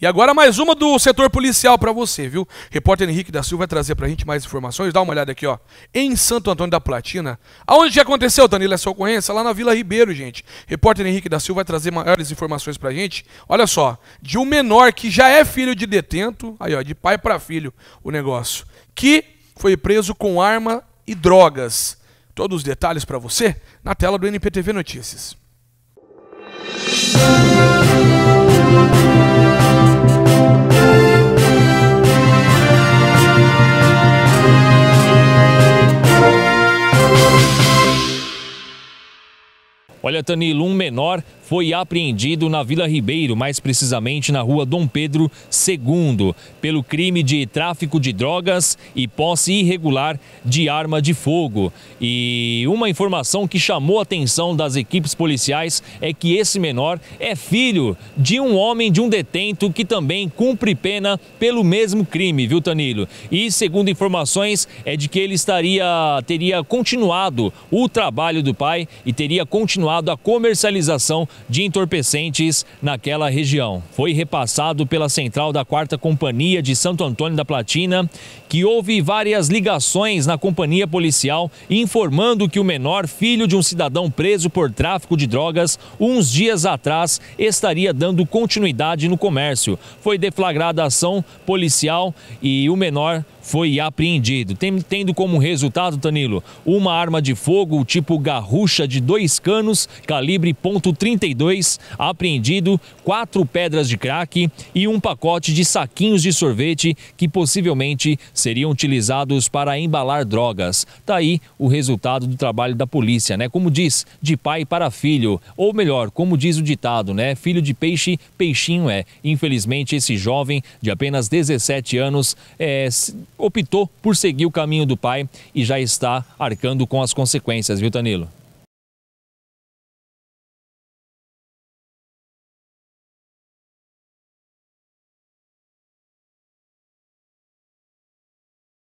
E agora mais uma do setor policial para você, viu? Repórter Henrique da Silva vai trazer para a gente mais informações. Dá uma olhada aqui, ó. Em Santo Antônio da Platina. Aonde que aconteceu, Danilo, essa ocorrência? Lá na Vila Ribeiro, gente. Repórter Henrique da Silva vai trazer maiores informações para a gente. Olha só, de um menor que já é filho de detento, aí ó, de pai para filho o negócio, que foi preso com arma e drogas. Todos os detalhes para você na tela do NPTV Notícias. Música Olha, Tanilo, um menor foi apreendido na Vila Ribeiro, mais precisamente na rua Dom Pedro II, pelo crime de tráfico de drogas e posse irregular de arma de fogo. E uma informação que chamou a atenção das equipes policiais é que esse menor é filho de um homem, de um detento que também cumpre pena pelo mesmo crime, viu, Tanilo? E segundo informações, é de que ele estaria, teria continuado o trabalho do pai e teria continuado a comercialização de entorpecentes naquela região. Foi repassado pela central da 4 Companhia de Santo Antônio da Platina que houve várias ligações na companhia policial informando que o menor, filho de um cidadão preso por tráfico de drogas, uns dias atrás estaria dando continuidade no comércio. Foi deflagrada a ação policial e o menor foi apreendido, tendo como resultado, Tanilo, uma arma de fogo tipo garrucha de dois canos sons calibre .32, apreendido quatro pedras de crack e um pacote de saquinhos de sorvete que possivelmente seriam utilizados para embalar drogas. Daí tá o resultado do trabalho da polícia, né? Como diz, de pai para filho, ou melhor, como diz o ditado, né? Filho de peixe, peixinho é. Infelizmente, esse jovem de apenas 17 anos é, optou por seguir o caminho do pai e já está arcando com as consequências, viu, Danilo?